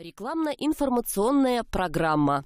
Рекламно-информационная программа.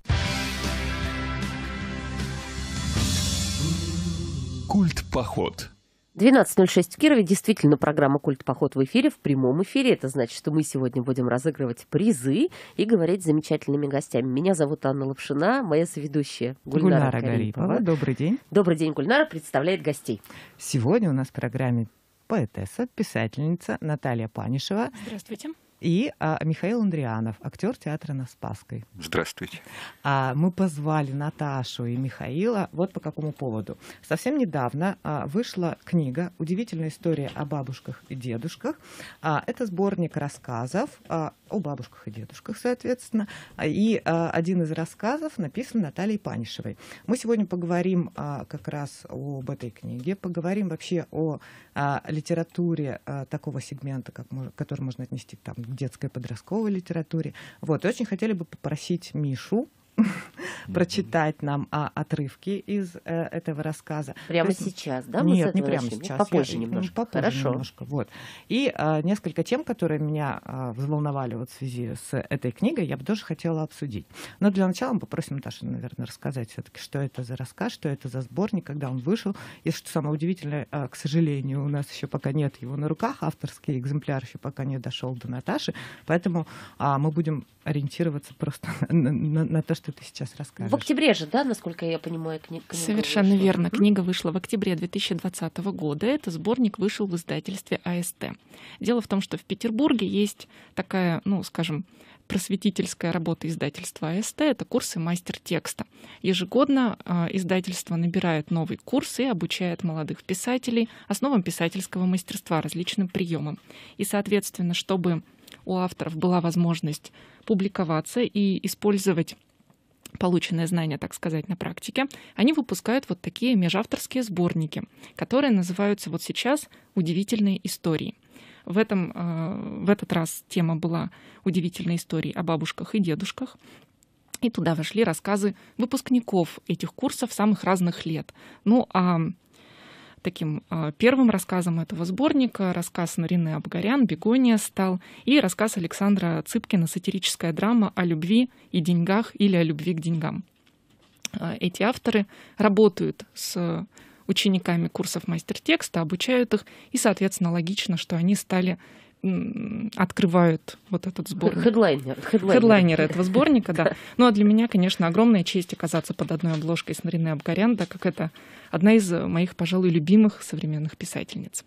Культ-поход. 12.06 в Кирове. Действительно, программа «Культ-поход» в эфире, в прямом эфире. Это значит, что мы сегодня будем разыгрывать призы и говорить с замечательными гостями. Меня зовут Анна Лапшина, моя соведущая Гульнара, Гульнара Гарипова. Гарипова. Добрый день. Добрый день, Гульнара. Представляет гостей. Сегодня у нас в программе поэтесса, писательница Наталья Панишева. Здравствуйте и а, Михаил Андрианов, актер театра на Спасской. Здравствуйте. А, мы позвали Наташу и Михаила вот по какому поводу. Совсем недавно а, вышла книга «Удивительная история о бабушках и дедушках». А, это сборник рассказов а, о бабушках и дедушках, соответственно. А, и а, один из рассказов написан Натальей Панишевой. Мы сегодня поговорим а, как раз об этой книге, поговорим вообще о а, литературе а, такого сегмента, как, который можно отнести там, к детской подростковой литературе. Вот. И очень хотели бы попросить Мишу прочитать нам а, отрывки из э, этого рассказа. Прямо есть, сейчас, да? мы Нет, не прямо ну, сейчас. Попозже я, ну, немножко. Попозже Хорошо. немножко. Вот. И э, несколько тем, которые меня э, взволновали вот в связи с этой книгой, я бы тоже хотела обсудить. Но для начала мы попросим Наташу, наверное, рассказать все-таки, что это за рассказ, что это за сборник, когда он вышел. И что самое удивительное, э, к сожалению, у нас еще пока нет его на руках, авторский экземпляр еще пока не дошел до Наташи, поэтому э, мы будем ориентироваться просто на, на, на то, что что ты сейчас расскажешь. В октябре же, да, насколько я понимаю, кни- книга Совершенно вышла. верно. Книга вышла в октябре 2020 года. Это сборник вышел в издательстве АСТ. Дело в том, что в Петербурге есть такая, ну, скажем, просветительская работа издательства АСТ — это курсы «Мастер текста». Ежегодно а, издательство набирает новый курс и обучает молодых писателей основам писательского мастерства, различным приемам. И, соответственно, чтобы у авторов была возможность публиковаться и использовать полученные знания, так сказать, на практике, они выпускают вот такие межавторские сборники, которые называются вот сейчас «Удивительные истории». В, этом, э, в этот раз тема была «Удивительные истории о бабушках и дедушках». И туда вошли рассказы выпускников этих курсов самых разных лет. Ну, а таким э, первым рассказом этого сборника. Рассказ Нарины Абгарян «Бегония» стал и рассказ Александра Цыпкина «Сатирическая драма о любви и деньгах или о любви к деньгам». Э, эти авторы работают с учениками курсов мастер-текста, обучают их, и, соответственно, логично, что они стали открывают вот этот сборник. Хедлайнер. Хедлайнер, этого сборника, да. Ну а для меня, конечно, огромная честь оказаться под одной обложкой с Мариной Абгарян, так как это одна из моих, пожалуй, любимых современных писательниц.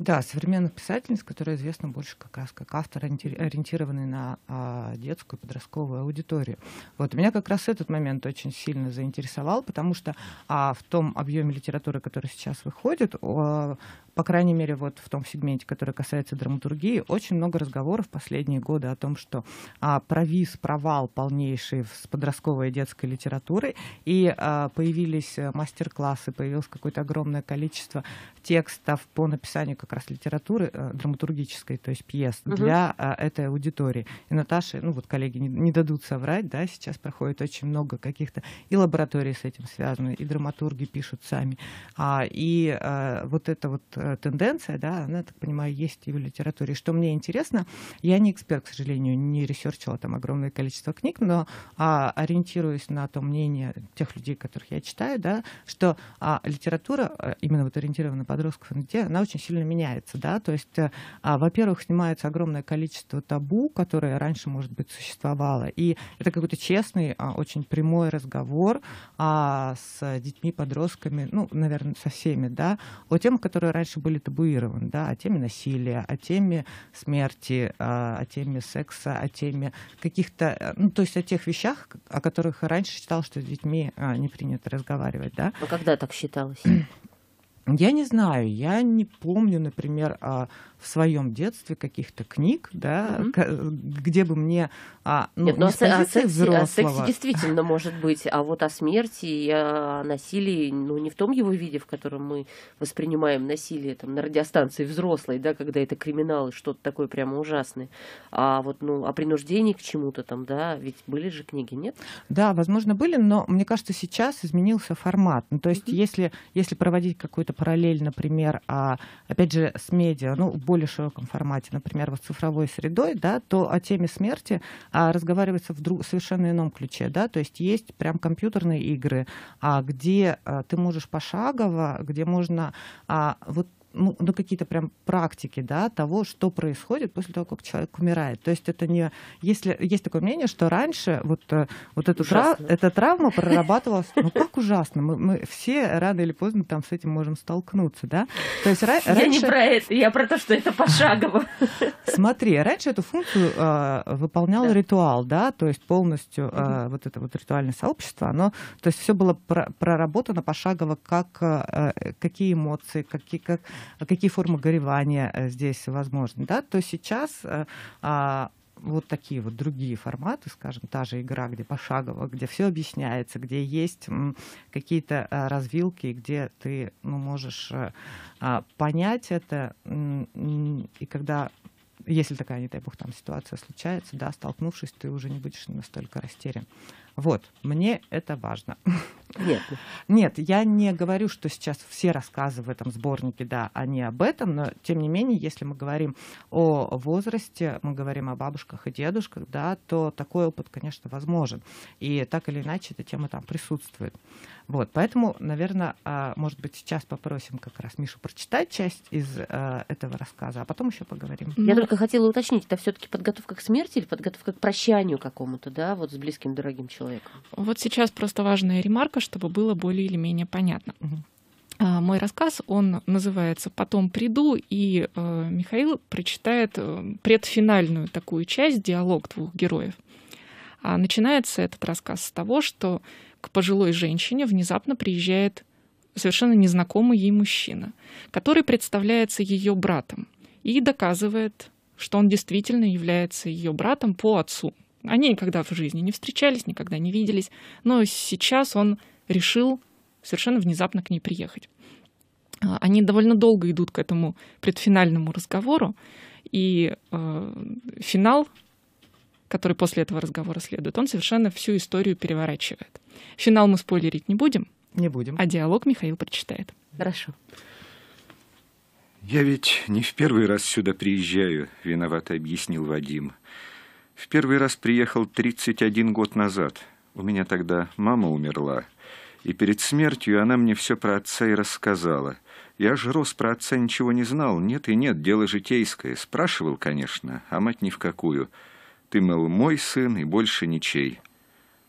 Да, современных писательниц, которая известна больше как раз как автор, ориентированный на а, детскую подростковую аудиторию. Вот меня как раз этот момент очень сильно заинтересовал, потому что а, в том объеме литературы, который сейчас выходит, по крайней мере, вот в том сегменте, который касается драматургии, очень много разговоров последние годы о том, что а, провис, провал полнейший с подростковой и детской литературой, и а, появились э, мастер-классы, появилось какое-то огромное количество текстов по написанию как раз литературы а, драматургической, то есть пьес угу. для а, этой аудитории. И Наташа, ну вот коллеги не, не дадут соврать, да, сейчас проходит очень много каких-то и лабораторий с этим связаны, и драматурги пишут сами, а, и а, вот это вот Э, тенденция, да, она, так понимаю, есть и в литературе. Что мне интересно, я не эксперт, к сожалению, не ресерчила там огромное количество книг, но а, ориентируюсь на то мнение тех людей, которых я читаю, да, что а, литература, э, именно вот ориентированная ориентирована на подростков, она очень сильно меняется, да, то есть, э, а, во-первых, снимается огромное количество табу, которое раньше, может быть, существовало, и это какой-то честный, а, очень прямой разговор а, с детьми, подростками, ну, наверное, со всеми, да, о темах, которые раньше раньше были табуированы, да, о теме насилия, о теме смерти, а, о теме секса, о теме каких-то, э, ну, то есть о тех вещах, о которых раньше считал, что с детьми а, не принято разговаривать, да. А когда так считалось? Я не знаю, я не помню, например, а, в своем детстве каких-то книг, да, mm где бы мне... А, ну, Нет, ну, а с о, сексе, а а взрослого. о сексе действительно может быть, а вот о смерти и о насилии, ну, не в том его виде, в котором мы воспринимаем насилие там, на радиостанции взрослой, да, когда это криминал и что-то такое прямо ужасное, а вот, ну, о принуждении к чему-то там, да, ведь были же книги, нет? Да, возможно, были, но мне кажется, сейчас изменился формат. Ну, то есть, mm если, если проводить какую то параллель, например, а, опять же, с медиа, ну, более широком формате, например, вот цифровой средой, да, то о теме смерти а, разговаривается в друг, совершенно ином ключе, да, то есть есть прям компьютерные игры, а, где а, ты можешь пошагово, где можно а, вот ну, ну какие-то прям практики, да, того, что происходит после того, как человек умирает. То есть это не... Если, есть такое мнение, что раньше вот, э, вот эту тра, эта травма прорабатывалась... Ну как ужасно? Мы, мы все рано или поздно там с этим можем столкнуться, да? То есть ра- раньше... Я не про это, я про то, что это пошагово. Смотри, раньше эту функцию э, выполнял да. ритуал, да, то есть полностью э, вот это вот ритуальное сообщество, оно... То есть все было проработано пошагово, как, э, э, какие эмоции, какие, как, а какие формы горевания э, здесь возможны, да, то сейчас э, а, вот такие вот другие форматы, скажем, та же игра, где пошагово, где все объясняется, где есть какие-то э, развилки, где ты ну, можешь а, понять это, и когда если такая, не дай бог, там ситуация случается, да, столкнувшись, ты уже не будешь настолько растерян. Вот, мне это важно. Нет. Нет, я не говорю, что сейчас все рассказы в этом сборнике, да, они об этом, но тем не менее, если мы говорим о возрасте, мы говорим о бабушках и дедушках, да, то такой опыт, конечно, возможен. И так или иначе эта тема там присутствует. Вот, поэтому, наверное, а, может быть, сейчас попросим как раз Мишу прочитать часть из э, этого рассказа, а потом еще поговорим. Я только хотела уточнить, это все-таки подготовка к смерти или подготовка к прощанию какому-то, да, вот с близким, дорогим человеком? человека. Вот сейчас просто важная ремарка, чтобы было более или менее понятно. А, мой рассказ, он называется «Потом приду», и э, Михаил прочитает э, предфинальную такую часть, диалог двух героев. А начинается этот рассказ с того, что к пожилой женщине внезапно приезжает совершенно незнакомый ей мужчина, который представляется ее братом и доказывает, что он действительно является ее братом по отцу. Они никогда в жизни не встречались, никогда не виделись, но сейчас он решил совершенно внезапно к ней приехать. А, они довольно долго идут к этому предфинальному разговору, и э, финал, который после этого разговора следует, он совершенно всю историю переворачивает. Финал мы спойлерить не будем. Не будем. А диалог Михаил прочитает. Хорошо. «Я ведь не в первый раз сюда приезжаю», — виновато объяснил Вадим. В первый раз приехал 31 год назад. У меня тогда мама умерла. И перед смертью она мне все про отца и рассказала. Я же рос про отца ничего не знал. Нет и нет, дело житейское. Спрашивал, конечно, а мать ни в какую. Ты, мол, мой сын и больше ничей.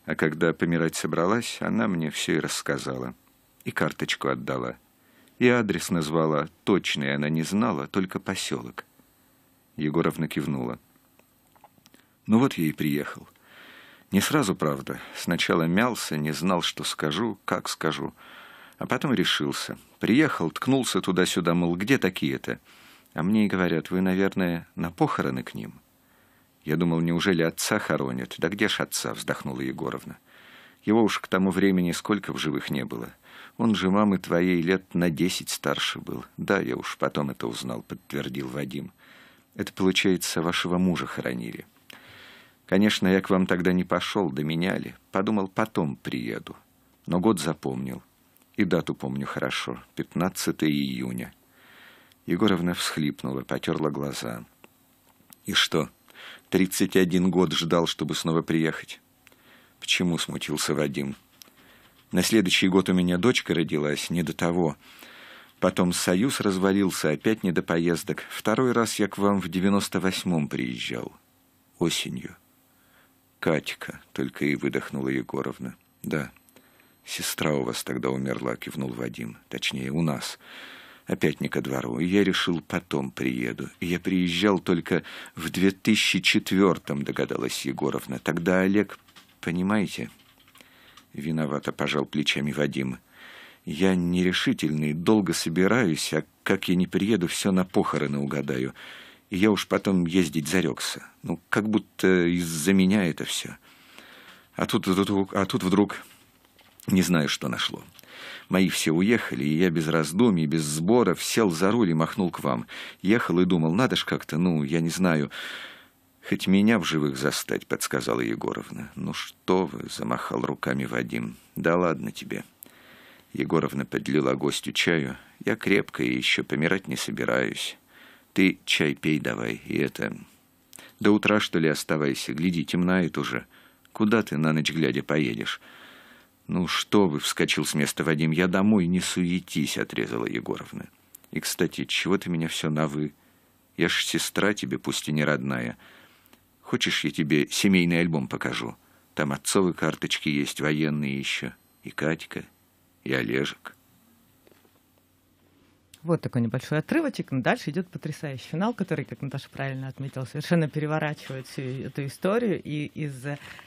А когда помирать собралась, она мне все и рассказала. И карточку отдала. И адрес назвала. Точный она не знала, только поселок. Егоровна кивнула. Ну вот я и приехал. Не сразу, правда. Сначала мялся, не знал, что скажу, как скажу. А потом решился. Приехал, ткнулся туда-сюда, мол, где такие-то? А мне и говорят, вы, наверное, на похороны к ним. Я думал, неужели отца хоронят? Да где ж отца, вздохнула Егоровна. Его уж к тому времени сколько в живых не было. Он же мамы твоей лет на десять старше был. Да, я уж потом это узнал, подтвердил Вадим. Это, получается, вашего мужа хоронили. Конечно, я к вам тогда не пошел, до доменяли. Подумал, потом приеду. Но год запомнил. И дату помню хорошо. 15 июня. Егоровна всхлипнула, потерла глаза. И что? 31 год ждал, чтобы снова приехать. Почему смутился Вадим? На следующий год у меня дочка родилась, не до того. Потом союз развалился, опять не до поездок. Второй раз я к вам в девяносто восьмом приезжал. Осенью. Катька», — только и выдохнула Егоровна. «Да, сестра у вас тогда умерла», — кивнул Вадим. «Точнее, у нас. Опять не ко двору. Я решил, потом приеду. Я приезжал только в 2004-м», — догадалась Егоровна. «Тогда Олег, понимаете?» Виновато пожал плечами Вадим. «Я нерешительный, долго собираюсь, а как я не приеду, все на похороны угадаю» и я уж потом ездить зарекся. Ну, как будто из-за меня это все. А тут, вдруг, а тут вдруг не знаю, что нашло. Мои все уехали, и я без раздумий, без сборов сел за руль и махнул к вам. Ехал и думал, надо ж как-то, ну, я не знаю, хоть меня в живых застать, подсказала Егоровна. Ну что вы, замахал руками Вадим. Да ладно тебе. Егоровна подлила гостю чаю. Я крепкая и еще помирать не собираюсь. Ты чай пей давай, и это... До утра, что ли, оставайся, гляди, темнает уже. Куда ты на ночь глядя поедешь?» «Ну что вы!» — вскочил с места Вадим. «Я домой не суетись!» — отрезала Егоровна. «И, кстати, чего ты меня все на «вы»? Я ж сестра тебе, пусть и не родная. Хочешь, я тебе семейный альбом покажу? Там отцовые карточки есть, военные еще. И Катька, и Олежек». Вот такой небольшой отрывочек, но дальше идет потрясающий финал, который, как Наташа правильно отметила, совершенно переворачивает всю эту историю и из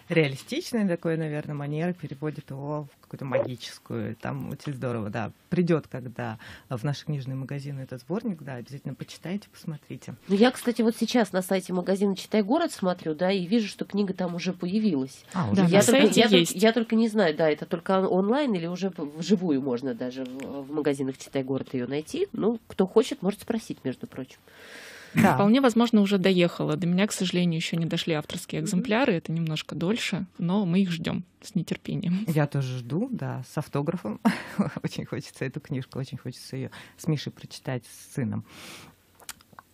реалистичной такой, наверное, манеры переводит его в какую-то магическую. Там очень здорово, да. Придет, когда в наши книжные магазины этот сборник, да, обязательно почитайте, посмотрите. Ну, я, кстати, вот сейчас на сайте магазина «Читай город» смотрю, да, и вижу, что книга там уже появилась. А, уже да, я, только, я, есть. я только не знаю, да, это только онлайн или уже вживую можно даже в магазинах «Читай город» ее найти. Ну, кто хочет, может спросить, между прочим. Да. Вполне возможно, уже доехала. До меня, к сожалению, еще не дошли авторские экземпляры. Это немножко дольше, но мы их ждем с нетерпением. Я тоже жду, да, с автографом. очень хочется эту книжку, очень хочется ее с Мишей прочитать, с сыном.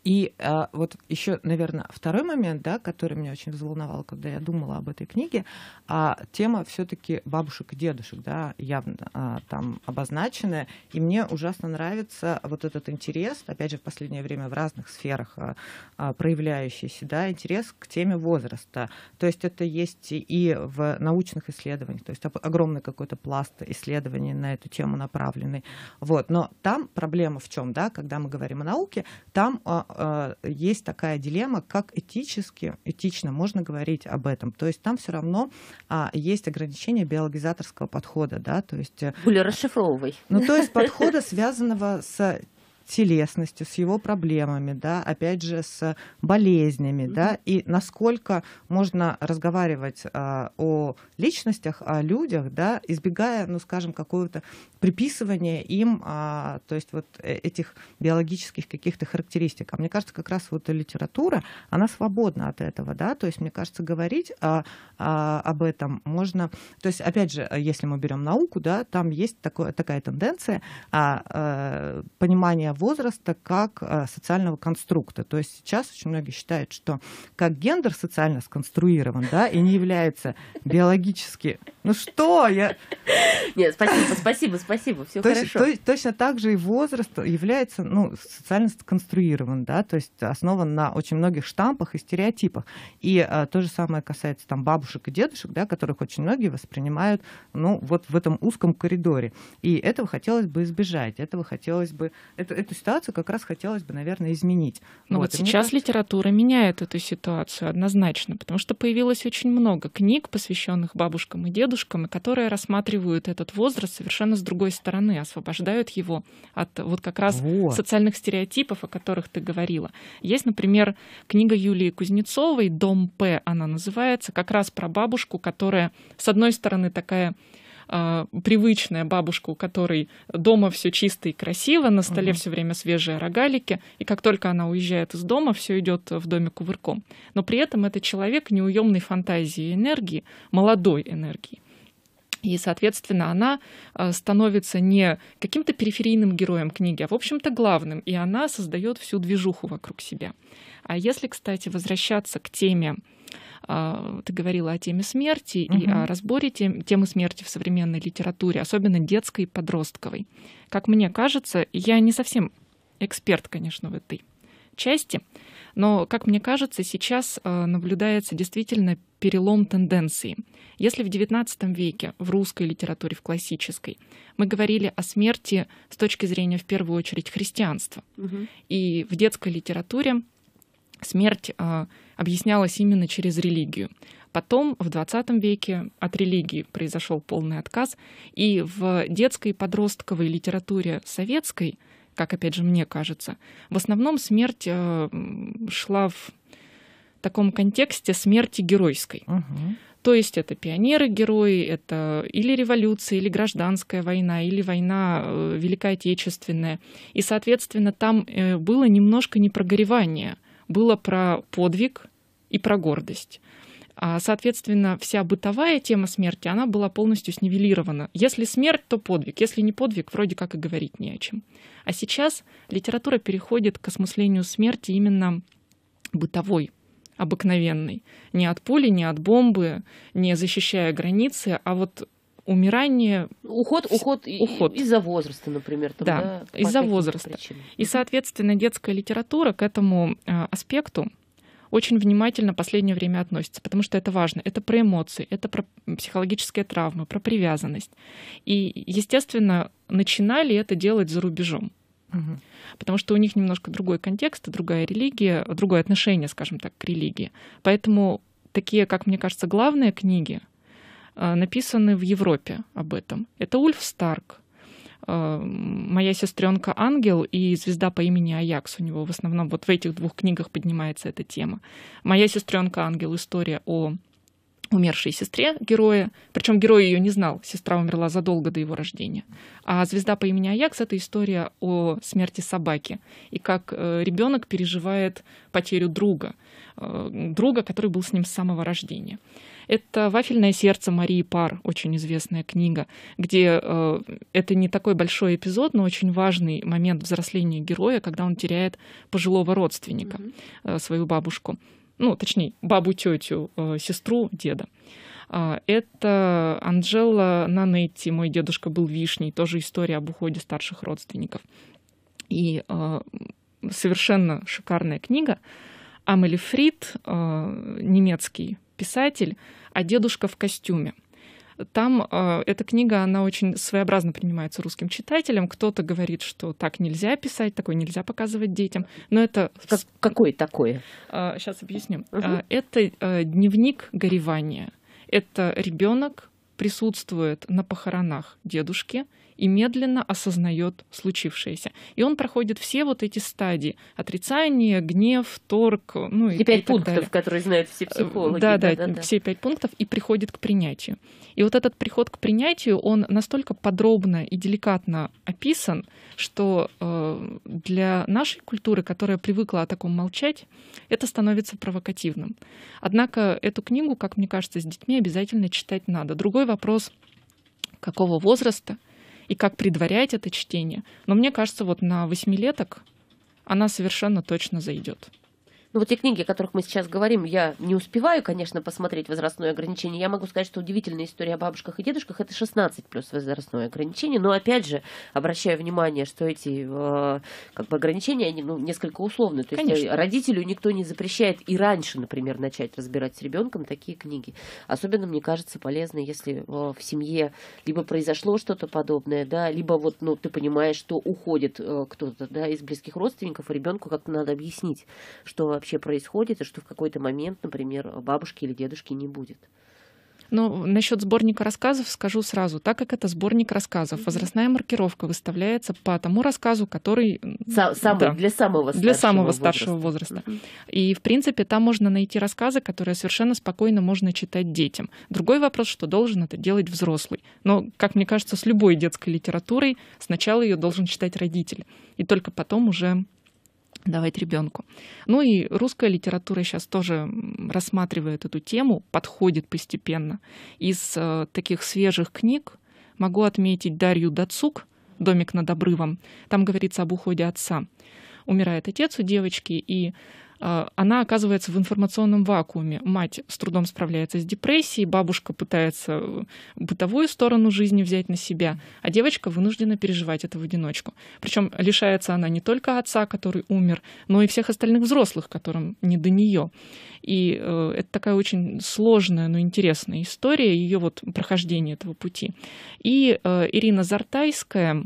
И а, вот еще, наверное, второй момент, да, который меня очень взволновал, когда я думала об этой книге, а, тема все-таки бабушек и дедушек, да, явно а, там обозначенная. И мне ужасно нравится вот этот интерес, опять же, в последнее время в разных сферах а, а, проявляющийся, да, интерес к теме возраста. То есть это есть и в научных исследованиях, то есть огромный какой-то пласт исследований на эту тему направленный. Вот. Но там проблема в чем, да, когда мы говорим о науке, там а, э, есть такая дилемма, как этически, этично можно говорить об этом. То есть там все равно э, есть ограничение биологизаторского подхода, да, то есть... Э, Более расшифровывай. Ну, то есть подхода, связанного с телесностью, с его проблемами, да, опять же, с болезнями, mm-hmm. да, и насколько можно разговаривать а, о личностях, о людях, да, избегая, ну, скажем, какого-то приписывания им, а, то есть вот э, этих биологических каких-то характеристик. А мне кажется, как раз вот литература, она свободна от этого, да, то есть, мне кажется, говорить а, а, об этом можно, то есть, опять же, если мы берем науку, да, там есть такое, такая тенденция а, а, э, понимания возраста как э, социального конструкта. То есть сейчас очень многие считают, что как гендер социально сконструирован, да, и не является биологически. Ну что, я... Нет, спасибо, спасибо, спасибо, все хорошо. То, точно так же и возраст является, ну, социально сконструирован, да, то есть основан на очень многих штампах и стереотипах. И а, то же самое касается там бабушек и дедушек, да, которых очень многие воспринимают, ну, вот в этом узком коридоре. И этого хотелось бы избежать, этого хотелось бы... Это, эту ситуацию как раз хотелось бы, наверное, изменить. Ну вот, вот сейчас кажется... литература меняет эту ситуацию однозначно, потому что появилось очень много книг, посвященных бабушкам и дедушкам, и которые рассматривают этот возраст совершенно с другой стороны, освобождают его от вот как раз вот. социальных стереотипов, о которых ты говорила. Есть, например, книга Юлии Кузнецовой «Дом П», она называется, как раз про бабушку, которая, с одной стороны, такая а, привычная бабушка, у которой дома все чисто и красиво, на столе угу. все время свежие рогалики, и как только она уезжает из дома, все идет в доме кувырком. Но при этом это человек неуемной фантазии и энергии, молодой энергии. И, соответственно, она а, становится не каким-то периферийным героем книги, а, в общем-то, главным. И она создает всю движуху вокруг себя. А если, кстати, возвращаться к теме а, ты говорила о теме смерти угу. и о разборе тем, темы смерти в современной литературе, особенно детской и подростковой. Как мне кажется, я не совсем эксперт, конечно, в этой части, но, как мне кажется, сейчас а, наблюдается действительно перелом тенденции. Если в XIX веке в русской литературе, в классической, мы говорили о смерти с точки зрения, в первую очередь, христианства, угу. и в детской литературе смерть э, объяснялась именно через религию. Потом, в 20 веке, от религии произошел полный отказ, и в детской и подростковой литературе советской, как, опять же, мне кажется, в основном смерть э, шла в таком контексте смерти геройской. Угу. То есть это пионеры-герои, это или революция, или гражданская война, или война э, Великая Отечественная. И, соответственно, там э, было немножко непрогоревания было про подвиг и про гордость. А, соответственно, вся бытовая тема смерти, она была полностью снивелирована. Если смерть, то подвиг. Если не подвиг, вроде как и говорить не о чем. А сейчас литература переходит к осмыслению смерти именно бытовой, обыкновенной. Не от пули, не от бомбы, не защищая границы, а вот умирание. Уход, уход, уход. из-за возраста, например. Там, да, да из-за возраста. Причинам. И, соответственно, детская литература к этому э, аспекту очень внимательно в последнее время относится, потому что это важно. Это про эмоции, это про психологические травмы, про привязанность. И, естественно, начинали это делать за рубежом. Потому что у них немножко другой контекст, другая религия, другое отношение, скажем так, к религии. Поэтому такие, как мне кажется, главные книги — Э, написаны в Европе об этом. Это Ульф Старк, э, моя сестренка Ангел и звезда по имени Аякс. У него в основном вот в этих двух книгах поднимается эта тема. Моя сестренка Ангел. История о умершей сестре героя. Причем герой ее не знал, сестра умерла задолго до его рождения. А «Звезда по имени Аякс» — это история о смерти собаки и как э, ребенок переживает потерю друга, э, друга, который был с ним с самого рождения. Это «Вафельное сердце» Марии Пар, очень известная книга, где э, это не такой большой эпизод, но очень важный момент взросления героя, когда он теряет пожилого родственника, э, свою бабушку ну, точнее, бабу, тетю, э, сестру, деда. А, это Анжела Нанетти, мой дедушка был вишней, тоже история об уходе старших родственников. И э, совершенно шикарная книга. Амели Фрид, э, немецкий писатель, а дедушка в костюме – там э, эта книга, она очень своеобразно принимается русским читателем. Кто-то говорит, что так нельзя писать, такое нельзя показывать детям. Но это... Как, какое такое? Э, а, сейчас объясню. Угу. Э, это э, дневник горевания. Это ребенок присутствует на похоронах дедушки, и медленно осознает случившееся. И он проходит все вот эти стадии. Отрицание, гнев, торг, ну и, и пять и пунктов, далее. которые знают все э, психологи. Да, да, да, да, все пять пунктов и приходит к принятию. И вот этот приход к принятию, он настолько подробно и деликатно описан, что э, для нашей культуры, которая привыкла о таком молчать, это становится провокативным. Однако эту книгу, как мне кажется, с детьми обязательно читать надо. Другой вопрос, какого возраста, и как предварять это чтение. Но мне кажется, вот на восьмилеток она совершенно точно зайдет. Ну, вот те книги, о которых мы сейчас говорим, я не успеваю, конечно, посмотреть возрастное ограничение. Я могу сказать, что удивительная история о бабушках и дедушках это 16 плюс возрастное ограничение. Но опять же, обращаю внимание, что эти э, как бы ограничения, они ну, несколько условны. То э, конечно. есть родителю никто не запрещает и раньше, например, начать разбирать с ребенком такие книги. Особенно, мне кажется, полезно, если э, в семье либо произошло что-то подобное, да, либо вот ну, ты понимаешь, что уходит э, кто-то да, из близких родственников, и ребенку как-то надо объяснить, что вообще происходит, и что в какой-то момент, например, бабушки или дедушки не будет. Ну, насчет сборника рассказов скажу сразу. Так как это сборник рассказов, возрастная маркировка выставляется по тому рассказу, который... Са- самый, да, для самого старшего Для самого старшего возраста. mm И, в принципе, там можно найти рассказы, которые совершенно спокойно можно читать детям. Другой вопрос, что должен это делать взрослый. Но, как мне кажется, с любой детской литературой сначала ее должен читать родитель. И только потом уже давать ребенку. Ну и русская литература сейчас тоже рассматривает эту тему, подходит постепенно. Из э, таких свежих книг могу отметить Дарью Дацук «Домик над обрывом». Там говорится об уходе отца. Умирает отец у девочки, и а, она оказывается в информационном вакууме. Мать с трудом справляется с депрессией, бабушка пытается э, бытовую сторону жизни взять на себя, а девочка вынуждена переживать это в одиночку. Причем лишается она не только отца, который умер, но и всех остальных взрослых, которым не до нее. И э, это такая очень сложная, но интересная история, ее вот прохождение этого пути. И э, Ирина Зартайская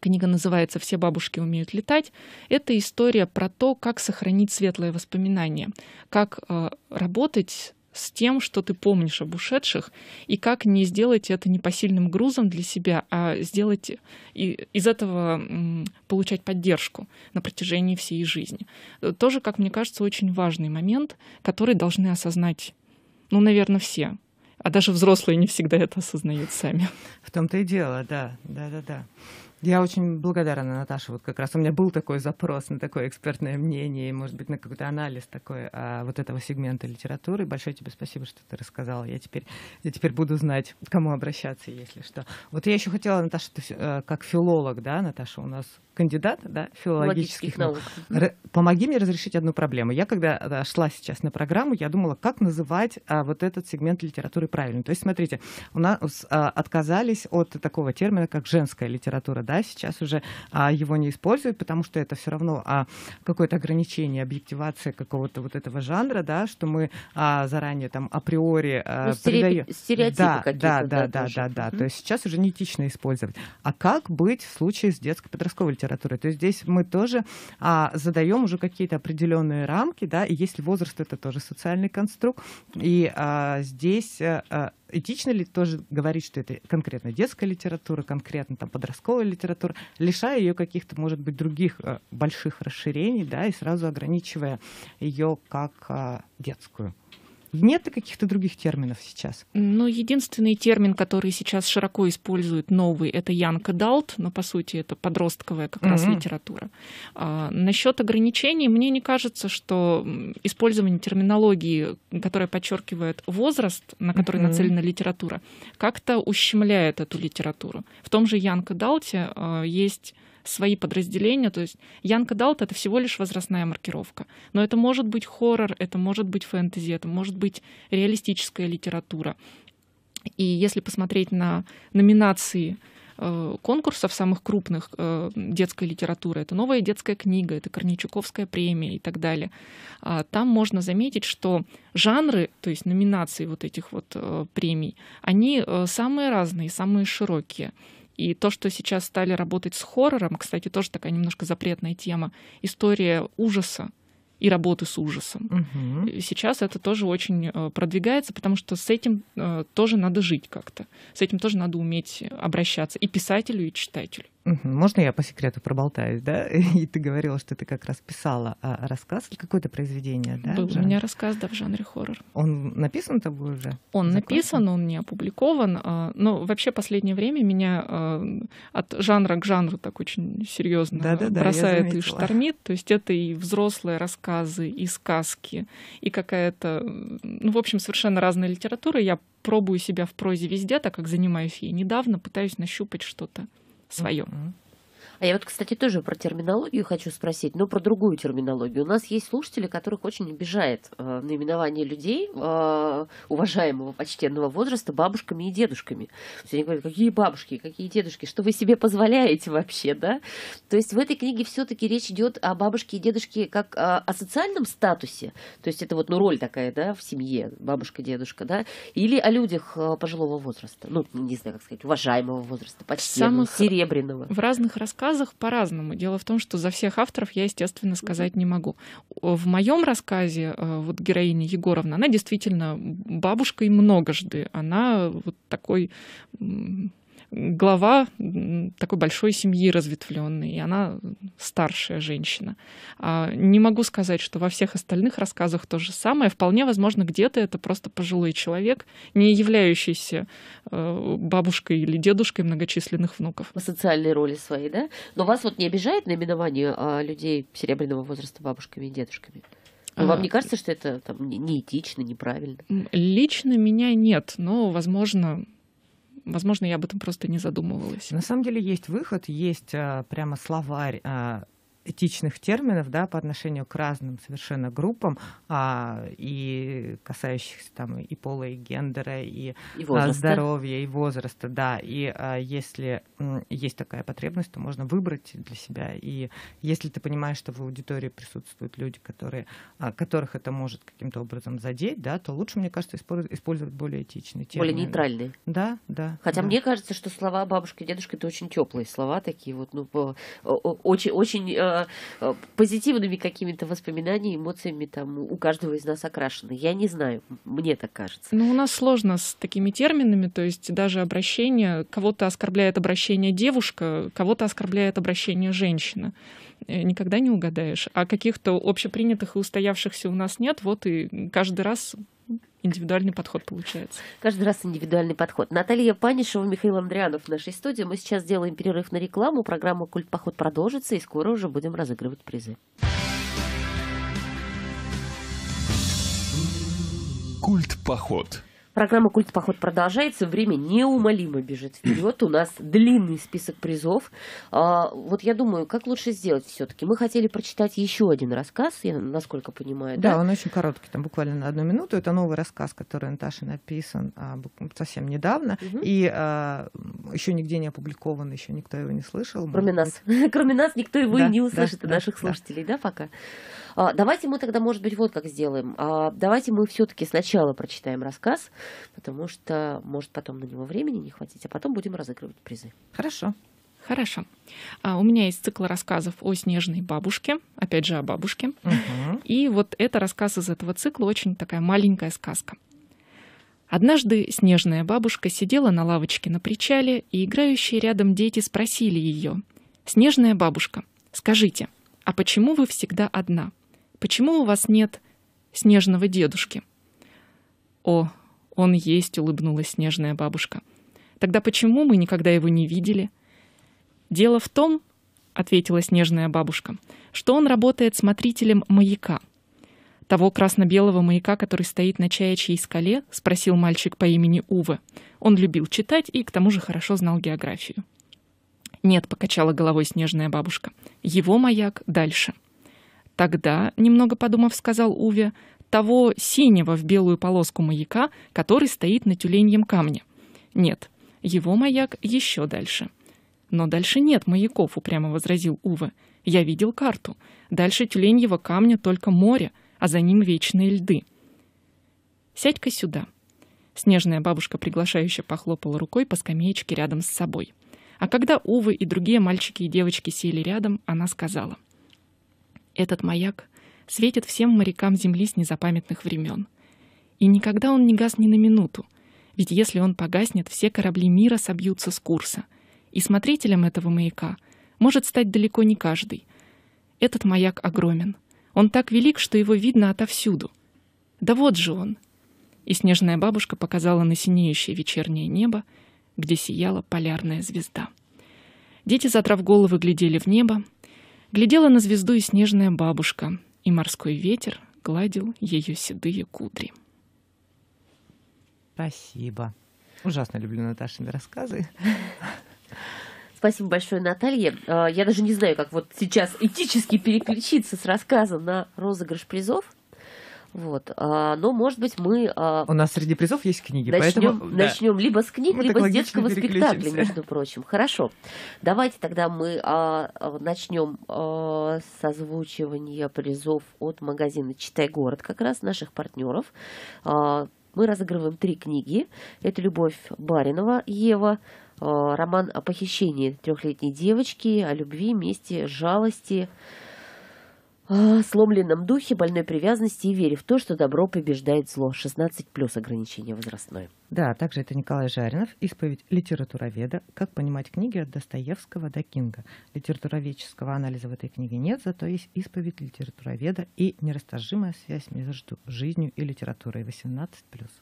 Книга называется «Все бабушки умеют летать». Это история про то, как сохранить светлые воспоминания, как э, работать с тем, что ты помнишь об ушедших, и как не сделать это непосильным грузом для себя, а сделать и из этого получать поддержку на протяжении всей жизни. Тоже, как мне кажется, очень важный момент, который должны осознать, ну, наверное, все. А даже взрослые не всегда это осознают сами. В том-то и дело, да, да, да, да. Я очень благодарна, Наташе, Вот как раз у меня был такой запрос на такое экспертное мнение, может быть, на какой-то анализ такой а, вот этого сегмента литературы. Большое тебе спасибо, что ты рассказала. Я теперь, я теперь буду знать, к кому обращаться, если что. Вот я еще хотела, Наташа, ты, э, как филолог, да, Наташа, у нас кандидат да, филологических наук. Р- помоги мне разрешить одну проблему. Я когда э, шла сейчас на программу, я думала, как называть а, вот этот сегмент литературы правильно. То есть, смотрите, у нас а, отказались от такого термина, как женская литература, да, да, сейчас уже а, его не используют, потому что это все равно а, какое-то ограничение, объективация какого-то вот этого жанра, да, что мы а, заранее там априори а, ну, придаем... стереотипы да, какие-то. Да, да, да, да, да, да. То есть сейчас уже неэтично использовать. А как быть в случае с детской подростковой литературой? То есть здесь мы тоже а, задаем уже какие-то определенные рамки, да, и если возраст это тоже социальный конструкт, и а, здесь а, этично ли тоже говорить, что это конкретно детская литература, конкретно там подростковая литература, лишая ее каких-то, может быть, других э, больших расширений, да, и сразу ограничивая ее как э, детскую. Нет каких-то других терминов сейчас? Ну, единственный термин, который сейчас широко используют новый, это Янка Далт, но по сути это подростковая как mm-hmm. раз литература. А, насчет ограничений, мне не кажется, что использование терминологии, которая подчеркивает возраст, на который mm-hmm. нацелена литература, как-то ущемляет эту литературу. В том же Янка Далте а, есть свои подразделения. То есть Янка Далт — это всего лишь возрастная маркировка. Но это может быть хоррор, это может быть фэнтези, это может быть реалистическая литература. И если посмотреть на номинации э, конкурсов самых крупных э, детской литературы. Это новая детская книга, это Корничуковская премия и так далее. А, там можно заметить, что жанры, то есть номинации вот этих вот э, премий, они самые разные, самые широкие. И то, что сейчас стали работать с хоррором, кстати, тоже такая немножко запретная тема, история ужаса и работы с ужасом. Угу. Сейчас это тоже очень э, продвигается, потому что с этим э, тоже надо жить как-то. С этим тоже надо уметь обращаться и писателю, и читателю. Можно я по секрету проболтаюсь, да? И ты говорила, что ты как раз писала а, рассказ или какое-то произведение, да? Был у меня рассказ, да, в жанре хоррор. Он написан тобой уже? Он Закончен? написан, он не опубликован. А, но вообще последнее время меня а, от жанра к жанру так очень серьезно да -да -да, бросает и штормит. То есть это и взрослые рассказы, и сказки, и какая-то, ну, в общем, совершенно разная литература. Я пробую себя в прозе везде, так как занимаюсь ей недавно, пытаюсь нащупать что-то свое. Mm-hmm. А я вот, кстати, тоже про терминологию хочу спросить, но про другую терминологию. У нас есть слушатели, которых очень обижает э, наименование людей э, уважаемого почтенного возраста бабушками и дедушками. Все они говорят, какие бабушки, какие дедушки, что вы себе позволяете вообще, да? То есть в этой книге все-таки речь идет о бабушке и дедушке как э, о социальном статусе, то есть это вот ну роль такая, да, в семье бабушка, дедушка, да, или о людях э, пожилого возраста, ну не знаю как сказать, уважаемого возраста, почти серебряного. В разных рассказах рассказах по-разному. Дело в том, что за всех авторов я, естественно, сказать не могу. В моем рассказе э, вот героиня Егоровна, она действительно бабушка и многожды. Она вот такой глава такой большой семьи разветвленной, и она старшая женщина. А, не могу сказать, что во всех остальных рассказах то же самое. Вполне возможно, где-то это просто пожилой человек, не являющийся э, бабушкой или дедушкой многочисленных внуков. По социальной роли своей, да? Но вас вот не обижает наименование а, людей серебряного возраста бабушками и дедушками? Ну, вам а. не кажется, что это там, неэтично, неправильно? Лично меня нет, но, возможно, возможно, я об этом просто не задумывалась. На самом деле есть выход, есть а, прямо словарь а, этичных терминов да, по отношению к разным совершенно группам, а, и касающихся там и пола, и гендера, и, и а, возраста. здоровья, и возраста, да. И а, если м, есть такая потребность, то можно выбрать для себя. И если ты понимаешь, что в аудитории присутствуют люди, которые, а, которых это может каким-то образом задеть, да, то лучше, мне кажется, использовать более этичные термины. Более нейтральные. Да, да. Хотя да. мне кажется, что слова бабушки и дедушки это очень теплые слова такие вот, ну, очень, очень э, Э, позитивными какими-то воспоминаниями, эмоциями там у каждого из нас окрашены. Я не знаю, мне так кажется. Ну, у нас сложно с такими терминами, то есть даже обращение, кого-то оскорбляет обращение девушка, кого-то оскорбляет обращение женщина. Э, никогда не угадаешь. А каких-то общепринятых и устоявшихся у нас нет, вот и каждый раз индивидуальный подход получается. Каждый раз индивидуальный подход. Наталья Панишева, Михаил Андрианов в нашей студии. Мы сейчас делаем перерыв на рекламу. Программа «Культ поход» продолжится, и скоро уже будем разыгрывать призы. «Культ поход» Программа «Культ поход» продолжается. Время неумолимо бежит вперед. У нас длинный список призов. А, вот я думаю, как лучше сделать все-таки? Мы хотели прочитать еще один рассказ, я насколько понимаю. Да, да, он очень короткий, там буквально на одну минуту. Это новый рассказ, который Наташа написан а, совсем недавно. Угу. И а, еще нигде не опубликован, еще никто его не слышал. Кроме нас. Кроме нас никто его и не услышит, да, наших слушателей, да пока? А, давайте мы тогда, может быть, вот как сделаем. А, давайте мы все-таки сначала прочитаем рассказ, потому что, может, потом на него времени не хватить, а потом будем разыгрывать призы. Хорошо. Хорошо. А, у меня есть цикл рассказов о снежной бабушке, опять же о бабушке. Угу. И вот это рассказ из этого цикла очень такая маленькая сказка. Однажды снежная бабушка сидела на лавочке на причале, и играющие рядом дети спросили ее, «Снежная бабушка, скажите, а почему вы всегда одна?» Почему у вас нет снежного дедушки? О, он есть, улыбнулась снежная бабушка. Тогда почему мы никогда его не видели? Дело в том, ответила снежная бабушка, что он работает смотрителем маяка. Того красно-белого маяка, который стоит на Чаячьей скале, спросил мальчик по имени Уве. Он любил читать и к тому же хорошо знал географию. Нет, покачала головой снежная бабушка. Его маяк дальше. — Тогда, немного подумав, сказал Уве, того синего в белую полоску маяка, который стоит на тюленьем камне. Нет, его маяк еще дальше. Но дальше нет маяков, упрямо возразил Уве. Я видел карту. Дальше тюленьего камня только море, а за ним вечные льды. Сядь-ка сюда. Снежная бабушка приглашающая, похлопала рукой по скамеечке рядом с собой. А когда Увы и другие мальчики и девочки сели рядом, она сказала: этот маяк светит всем морякам Земли с незапамятных времен. И никогда он не гас ни на минуту, ведь если он погаснет, все корабли мира собьются с курса. И смотрителем этого маяка может стать далеко не каждый. Этот маяк огромен. Он так велик, что его видно отовсюду. Да вот же он! И снежная бабушка показала на синеющее вечернее небо, где сияла полярная звезда. Дети, задрав головы, глядели в небо, Глядела на звезду и снежная бабушка, и морской ветер гладил ее седые кудри. Спасибо. Ужасно люблю Наташины рассказы. Спасибо большое, Наталья. А, я даже не знаю, как вот сейчас этически переключиться с рассказа на розыгрыш призов. Вот. А, но, может быть, мы... А... У нас среди призов есть книги, начнем, поэтому... Да. Начнем либо с книг, мы либо с детского спектакля, между прочим. Хорошо. Давайте тогда мы а, а начнем а, с озвучивания призов от магазина «Читай город», как раз наших партнеров. А, мы разыгрываем три книги. Это «Любовь Баринова», «Ева», а, роман о похищении трехлетней девочки, о любви, мести, жалости, о сломленном духе, больной привязанности и вере в то, что добро побеждает зло. 16 плюс ограничение возрастное. Да, также это Николай Жаринов, «Исповедь литературоведа. Как понимать книги от Достоевского до Кинга». Литературоведческого анализа в этой книге нет, зато есть «Исповедь литературоведа» и «Нерасторжимая связь между жизнью и литературой» 18+.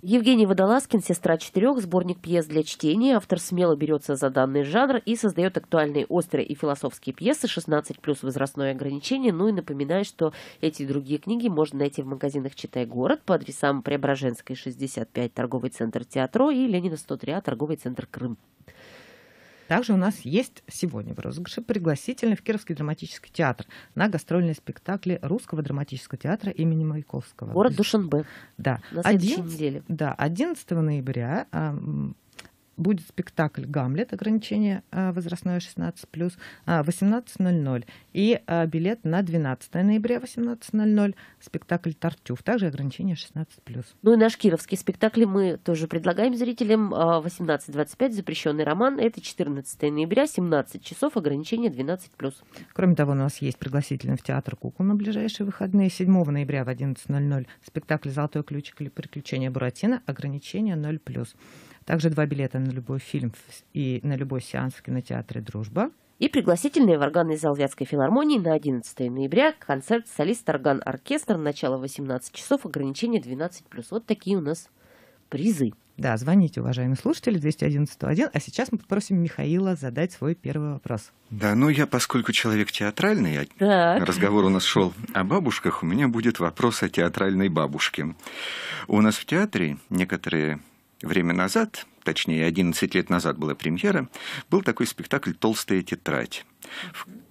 Евгений Водолазкин, «Сестра четырех», сборник пьес для чтения. Автор смело берется за данный жанр и создает актуальные острые и философские пьесы 16 возрастное ограничение. Ну и напоминаю, что эти и другие книги можно найти в магазинах «Читай город» по адресам Преображенской, 65, торговый центр Театро и Ленина 103 а торговый центр Крым. Также у нас есть сегодня в розыгрыше пригласительный в Кировский драматический театр на гастрольные спектакли Русского драматического театра имени Маяковского. Город Душанбе. Да. На следующей 11, неделе. Да, 11 ноября будет спектакль «Гамлет. Ограничение а, возрастное 16+,» 18.00. А, и а, билет на 12 ноября 18.00 спектакль «Тартюф». Также ограничение 16+. Ну и наш кировский спектакль мы тоже предлагаем зрителям. 18.25 «Запрещенный роман». Это 14 ноября, 17 часов, ограничение 12+. Кроме того, у нас есть пригласительный в театр «Кукол» на ближайшие выходные. 7 ноября в 11.00 спектакль «Золотой ключик» или «Приключения Буратино». Ограничение 0+. Также два билета на любой фильм и на любой сеанс в кинотеатре «Дружба». И пригласительные в органный зал Вятской филармонии на 11 ноября концерт солист орган оркестр начало 18 часов, ограничение 12+. Вот такие у нас призы. Да, звоните, уважаемые слушатели, 211-101. А сейчас мы попросим Михаила задать свой первый вопрос. Да, ну я, поскольку человек театральный, а так. разговор у нас шел о бабушках, у меня будет вопрос о театральной бабушке. У нас в театре некоторые время назад, точнее 11 лет назад была премьера, был такой спектакль «Толстая тетрадь».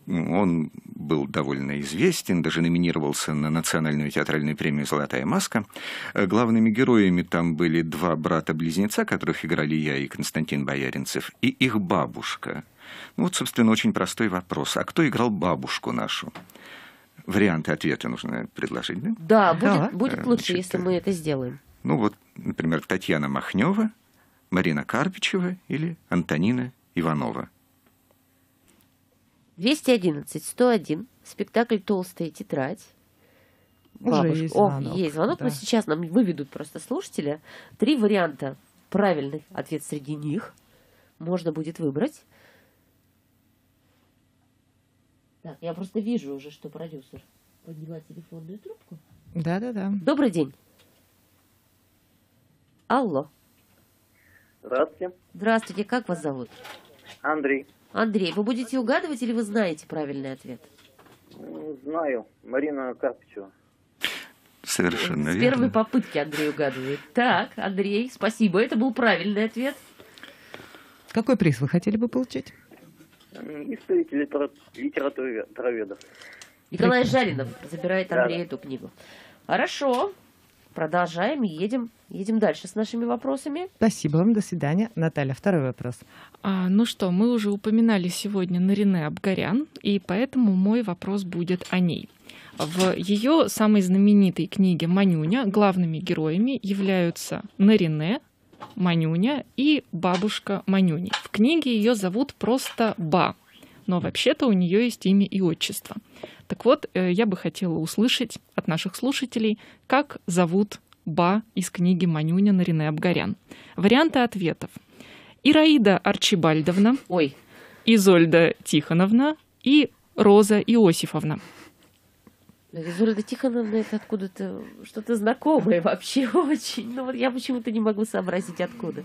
Он был довольно известен, даже номинировался на национальную театральную премию «Золотая маска». Э, главными героями там были два брата-близнеца, которых играли я и Константин Бояринцев, и их бабушка. Ну, вот, собственно, очень простой вопрос. А кто играл бабушку нашу? Варианты ответа нужно предложить, да? Да, будет, будет э, лучше, Значит, если э, мы это сделаем. Ну вот, например, Татьяна Махнева, Марина Карпичева или Антонина Иванова. 211, 101, спектакль «Толстая тетрадь». Уже есть звонок. О, есть звонок, да. но сейчас нам выведут просто слушателя. Три варианта. Правильный ответ среди них можно будет выбрать. Так, я просто вижу уже, что продюсер подняла телефонную трубку. Да-да-да. Добрый день. Алло. Здравствуйте. Здравствуйте, как вас зовут? Андрей. Андрей, вы будете угадывать или вы знаете правильный ответ? Ну, знаю. Марина Карпичева. Совершенно С верно. первой попытки Андрей угадывает. Так, Андрей, спасибо. Это был правильный ответ. Какой приз вы хотели бы получить? Историк литера... литературоведов. Николай Жаринов забирает Андрею да. эту книгу. Хорошо продолжаем и едем, едем дальше с нашими вопросами. Спасибо вам, до свидания. Наталья, второй вопрос. А, ну что, мы уже упоминали сегодня Нарине Абгарян, и поэтому мой вопрос будет о ней. В ее самой знаменитой книге «Манюня» главными героями являются Нарине, Манюня и бабушка Манюни. В книге ее зовут просто Ба но вообще-то у нее есть имя и отчество. Так вот, э, я бы хотела услышать от наших слушателей, как зовут Ба из книги Манюнина Рене Абгарян. Варианты ответов. Ираида Арчибальдовна, Ой. Изольда Тихоновна и Роза Иосифовна. Изольда Тихоновна, это откуда-то что-то знакомое вообще очень. Но ну вот я почему-то не могу сообразить, откуда.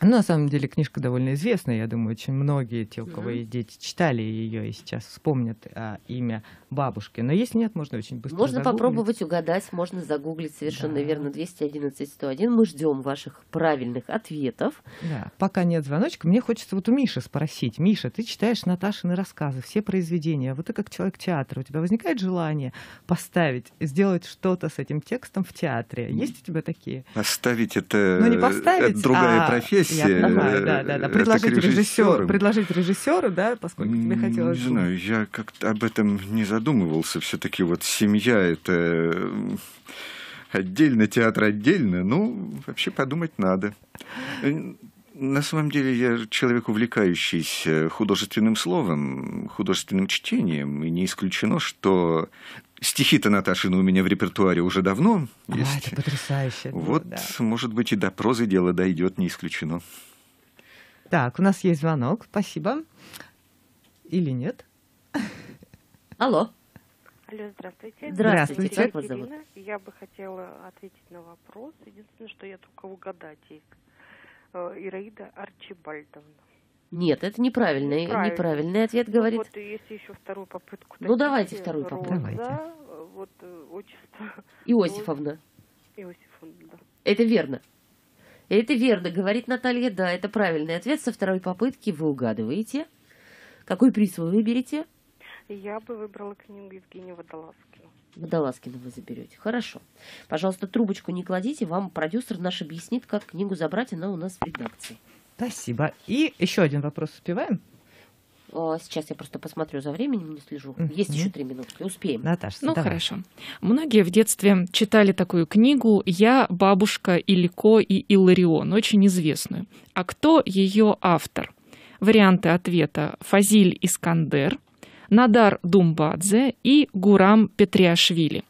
Ну, На самом деле книжка довольно известная, я думаю, очень многие те, у кого есть дети, читали ее и сейчас вспомнят а, имя бабушки. Но если нет, можно очень быстро Можно загуглить. попробовать угадать, можно загуглить совершенно да. верно 211-101. Мы ждем ваших правильных ответов. Да, пока нет звоночка, мне хочется вот у Миши спросить. Миша, ты читаешь Наташины рассказы, все произведения, вот ты как человек театра, у тебя возникает желание поставить, сделать что-то с этим текстом в театре? Есть у тебя такие? Поставить это... Ну не поставить, это другая а... профессия профессия. Я понимаю, э, да, да, да. Предложить режиссеру, предложить режиссеру, да, поскольку тебе хотелось. Не знаю, я как-то об этом не задумывался. Все-таки вот семья это э, отдельно, театр отдельно, ну, вообще подумать надо на самом деле я человек, увлекающийся художественным словом, художественным чтением, и не исключено, что Стихи-то Наташина у меня в репертуаре уже давно а, это потрясающе. Вот, да. может быть, и до прозы дело дойдет, не исключено. Так, у нас есть звонок, спасибо. Или нет? Алло. Алло, здравствуйте. Здравствуйте. здравствуйте. Как Я бы хотела ответить на вопрос. Единственное, что я только угадать, Э, Ираида Арчибальдовна. Нет, это неправильный, неправильный, неправильный ответ ну говорит. Ну, вот если еще вторую попытку. Ну давайте вторую попытку. давайте. Вот э, отчество. Иосифовна. Иосифовна, да. Это верно. Это верно, говорит Наталья, да, это правильный ответ. Со второй попытки вы угадываете. Какой приз вы выберете? Я бы выбрала книгу Евгения Водолазкина. Водолазкиного заберете. Хорошо. Пожалуйста, трубочку не кладите. Вам продюсер наш объяснит, как книгу забрать. Она у нас в редакции. Спасибо. И еще один вопрос успеваем? Сейчас я просто посмотрю за временем, не слежу. Есть mm еще три минутки, успеем. Наташа, ну давай. хорошо. Многие в детстве читали такую книгу «Я, бабушка, Илико и Иларион», очень известную. А кто ее автор? Варианты ответа – Фазиль Искандер, Надар Думбадзе и Гурам Петриашвили.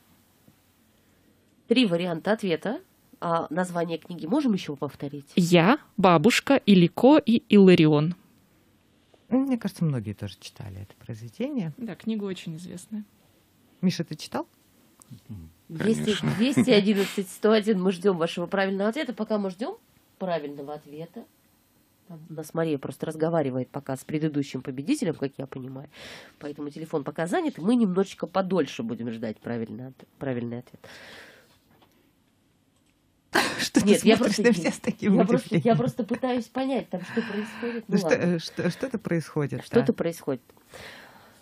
Три варианта ответа. А название книги можем еще повторить? Я, бабушка, Илико и Иларион. Ну, мне кажется, многие тоже читали это произведение. Да, книга очень известная. Миша, ты читал? Конечно. 211, 101. Мы ждем вашего правильного ответа. Пока мы ждем правильного ответа, у нас Мария просто разговаривает пока с предыдущим победителем, как я понимаю. Поэтому телефон пока занят, и мы немножечко подольше будем ждать правильный, правильный ответ. Что Нет, ты я просто, на меня с таким я просто, я просто пытаюсь понять, там что происходит. ну, что, что, что-то происходит. Что-то а? да. происходит.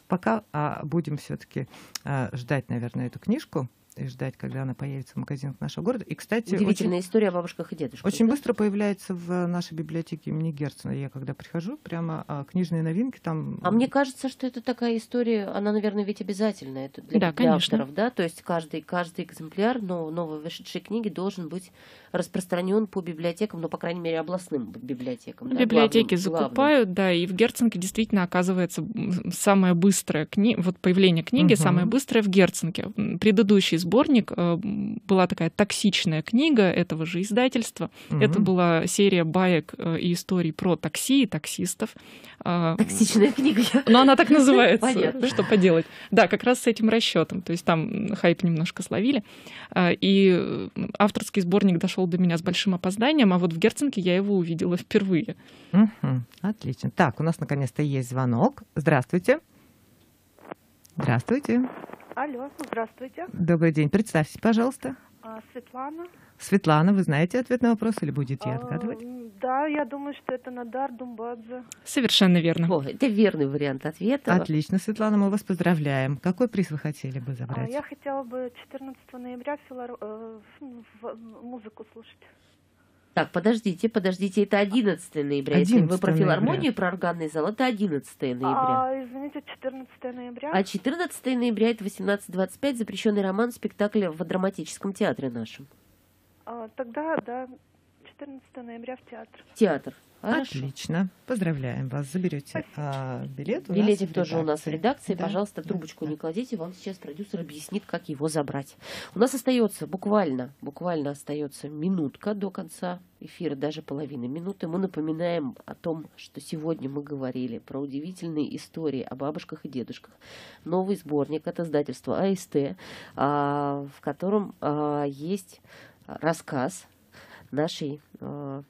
Пока а, будем все-таки а, ждать, наверное, эту книжку и ждать, когда она появится в магазинах нашего города. И, кстати, удивительная очень, история о бабушках и дедушках. Очень да? быстро появляется в нашей библиотеке имени Герцена. Я когда прихожу, прямо а, книжные новинки там. А мне кажется, что это такая история, она, наверное, ведь обязательная для, да, для конечно. авторов, да. То есть каждый каждый экземпляр новой вышедшей книги должен быть распространен по библиотекам, ну, по крайней мере, областным библиотекам. Да, Библиотеки главным, закупают, главным. да, и в Герценке действительно оказывается самая быстрая кни, вот появление книги угу. самое быстрое в Герценке. Предыдущий сборник э, была такая токсичная книга этого же издательства. Угу. Это была серия баек э, и историй про такси и таксистов. А, токсичная книга. Но ну, она так называется. Понятно. Что поделать. Да, как раз с этим расчетом. То есть там хайп немножко словили. А, и э, авторский сборник дошел дошел до меня с большим опозданием, а вот в Герценке я его увидела впервые. Угу, отлично. Так, у нас наконец-то есть звонок. Здравствуйте. Здравствуйте. Алло, здравствуйте. Добрый день. Представьтесь, пожалуйста. А, Светлана. Светлана, вы знаете ответ на вопрос или будете а, отгадывать? Да, я думаю, что это Надар Думбадзе. Совершенно верно. О, это верный вариант ответа. Отлично, Светлана, мы вас поздравляем. Какой приз вы хотели бы а, забрать? А, я хотела бы 14 ноября филар... э, ну, музыку слушать. Так, подождите, подождите, это 11 ноября. 11 Если вы про филармонию, про органный зал, это 11 ноября. А, извините, 14 ноября. А 14 ноября это 18.25, запрещенный роман спектакля в драматическом театре нашем. А, тогда, да, 14 ноября в театр. Театр. Хорошо. Отлично. Поздравляем вас. Заберете а, билет. У Билетик нас тоже у нас в редакции. Да? Пожалуйста, трубочку да. не кладите. Вам сейчас продюсер объяснит, как его забрать. У нас остается буквально, буквально остается минутка до конца эфира, даже половина минуты. Мы напоминаем о том, что сегодня мы говорили про удивительные истории о бабушках и дедушках. Новый сборник от издательства АСТ, а, в котором а, есть рассказ нашей а,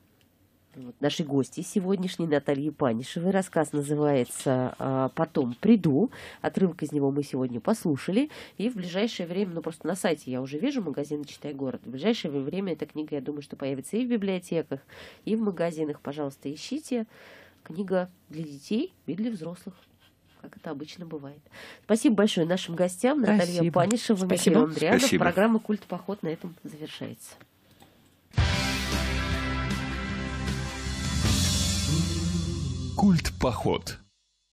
нашей гости сегодняшней Натальи Панишевой. Рассказ называется а, «Потом приду». Отрывок из него мы сегодня послушали. И в ближайшее время, ну просто на сайте я уже вижу магазин «Читай город». В ближайшее время эта книга, я думаю, что появится и в библиотеках, и в магазинах. Пожалуйста, ищите. Книга для детей и для взрослых как это обычно бывает. Спасибо большое нашим гостям. Спасибо. Наталья Панишева, Спасибо. Михаил Андреадов. Спасибо. Программа «Культ поход» на этом завершается. Культ поход.